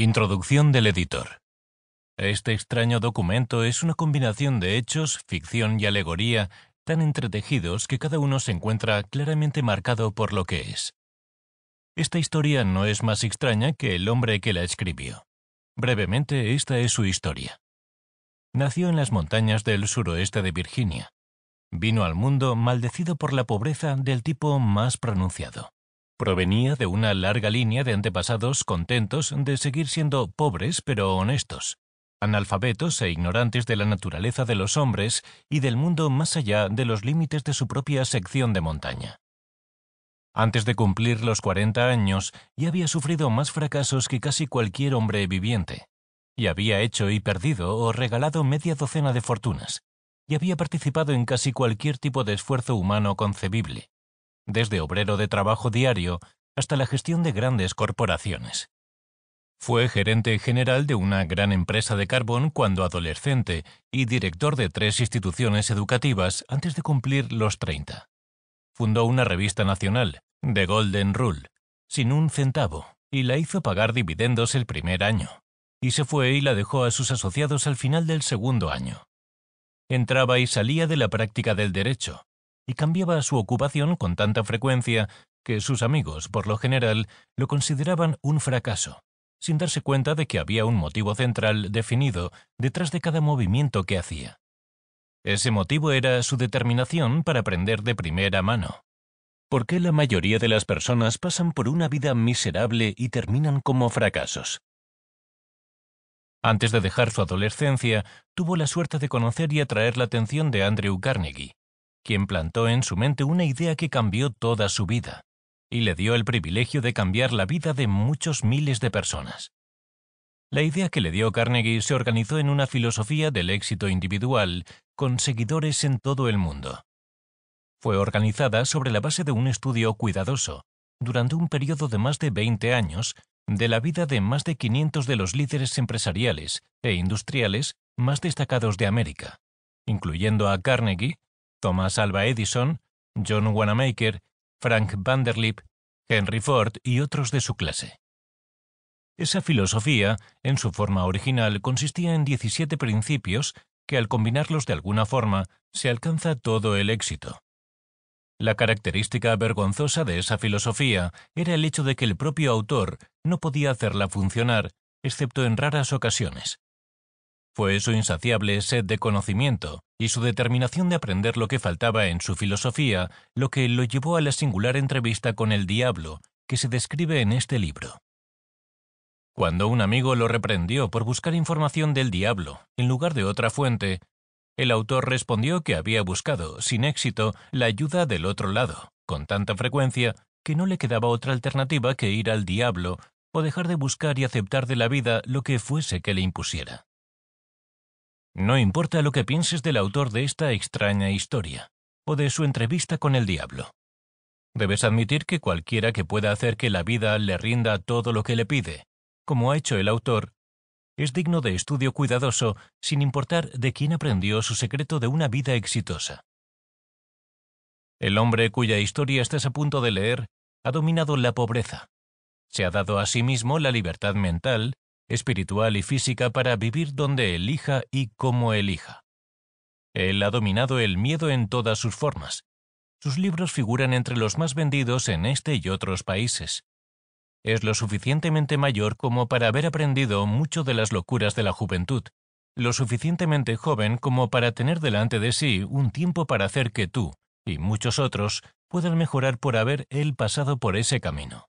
Introducción del editor. Este extraño documento es una combinación de hechos, ficción y alegoría tan entretejidos que cada uno se encuentra claramente marcado por lo que es. Esta historia no es más extraña que el hombre que la escribió. Brevemente, esta es su historia. Nació en las montañas del suroeste de Virginia. Vino al mundo maldecido por la pobreza del tipo más pronunciado. Provenía de una larga línea de antepasados contentos de seguir siendo pobres pero honestos, analfabetos e ignorantes de la naturaleza de los hombres y del mundo más allá de los límites de su propia sección de montaña. Antes de cumplir los 40 años, ya había sufrido más fracasos que casi cualquier hombre viviente, y había hecho y perdido o regalado media docena de fortunas, y había participado en casi cualquier tipo de esfuerzo humano concebible, desde obrero de trabajo diario hasta la gestión de grandes corporaciones. Fue gerente general de una gran empresa de carbón cuando adolescente y director de tres instituciones educativas antes de cumplir los 30. Fundó una revista nacional, The Golden Rule, sin un centavo, y la hizo pagar dividendos el primer año, y se fue y la dejó a sus asociados al final del segundo año. Entraba y salía de la práctica del derecho, y cambiaba su ocupación con tanta frecuencia que sus amigos, por lo general, lo consideraban un fracaso, sin darse cuenta de que había un motivo central definido detrás de cada movimiento que hacía. Ese motivo era su determinación para aprender de primera mano. ¿Por qué la mayoría de las personas pasan por una vida miserable y terminan como fracasos? Antes de dejar su adolescencia, tuvo la suerte de conocer y atraer la atención de Andrew Carnegie, quien plantó en su mente una idea que cambió toda su vida, y le dio el privilegio de cambiar la vida de muchos miles de personas. La idea que le dio Carnegie se organizó en una filosofía del éxito individual, con seguidores en todo el mundo. Fue organizada sobre la base de un estudio cuidadoso, durante un periodo de más de 20 años, de la vida de más de 500 de los líderes empresariales e industriales más destacados de América, incluyendo a Carnegie, Thomas Alva Edison, John Wanamaker, Frank Vanderlip, Henry Ford y otros de su clase. Esa filosofía, en su forma original, consistía en 17 principios que al combinarlos de alguna forma se alcanza todo el éxito. La característica vergonzosa de esa filosofía era el hecho de que el propio autor no podía hacerla funcionar, excepto en raras ocasiones. Fue su insaciable sed de conocimiento y su determinación de aprender lo que faltaba en su filosofía lo que lo llevó a la singular entrevista con el diablo que se describe en este libro. Cuando un amigo lo reprendió por buscar información del diablo en lugar de otra fuente, el autor respondió que había buscado, sin éxito, la ayuda del otro lado, con tanta frecuencia que no le quedaba otra alternativa que ir al diablo o dejar de buscar y aceptar de la vida lo que fuese que le impusiera. No importa lo que pienses del autor de esta extraña historia, o de su entrevista con el diablo. Debes admitir que cualquiera que pueda hacer que la vida le rinda todo lo que le pide, como ha hecho el autor, es digno de estudio cuidadoso sin importar de quién aprendió su secreto de una vida exitosa. El hombre cuya historia estás a punto de leer ha dominado la pobreza. Se ha dado a sí mismo la libertad mental espiritual y física para vivir donde elija y como elija. Él ha dominado el miedo en todas sus formas. Sus libros figuran entre los más vendidos en este y otros países. Es lo suficientemente mayor como para haber aprendido mucho de las locuras de la juventud, lo suficientemente joven como para tener delante de sí un tiempo para hacer que tú, y muchos otros, puedan mejorar por haber él pasado por ese camino.